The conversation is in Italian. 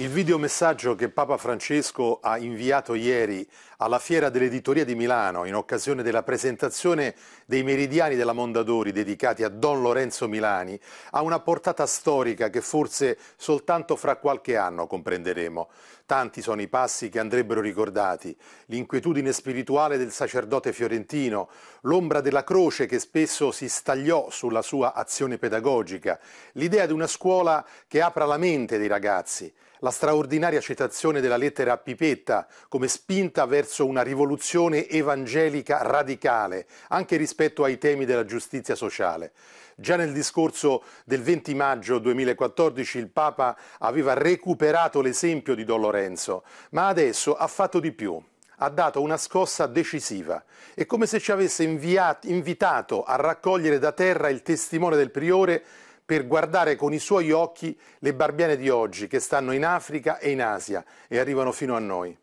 Il videomessaggio che Papa Francesco ha inviato ieri alla Fiera dell'Editoria di Milano in occasione della presentazione dei meridiani della Mondadori dedicati a Don Lorenzo Milani ha una portata storica che forse soltanto fra qualche anno comprenderemo. Tanti sono i passi che andrebbero ricordati, l'inquietudine spirituale del sacerdote fiorentino, l'ombra della croce che spesso si stagliò sulla sua azione pedagogica, l'idea di una scuola che apra la mente dei ragazzi, la la straordinaria citazione della lettera a Pipetta come spinta verso una rivoluzione evangelica radicale, anche rispetto ai temi della giustizia sociale. Già nel discorso del 20 maggio 2014 il Papa aveva recuperato l'esempio di Don Lorenzo, ma adesso ha fatto di più ha dato una scossa decisiva. È come se ci avesse inviato, invitato a raccogliere da terra il testimone del priore per guardare con i suoi occhi le barbiane di oggi che stanno in Africa e in Asia e arrivano fino a noi.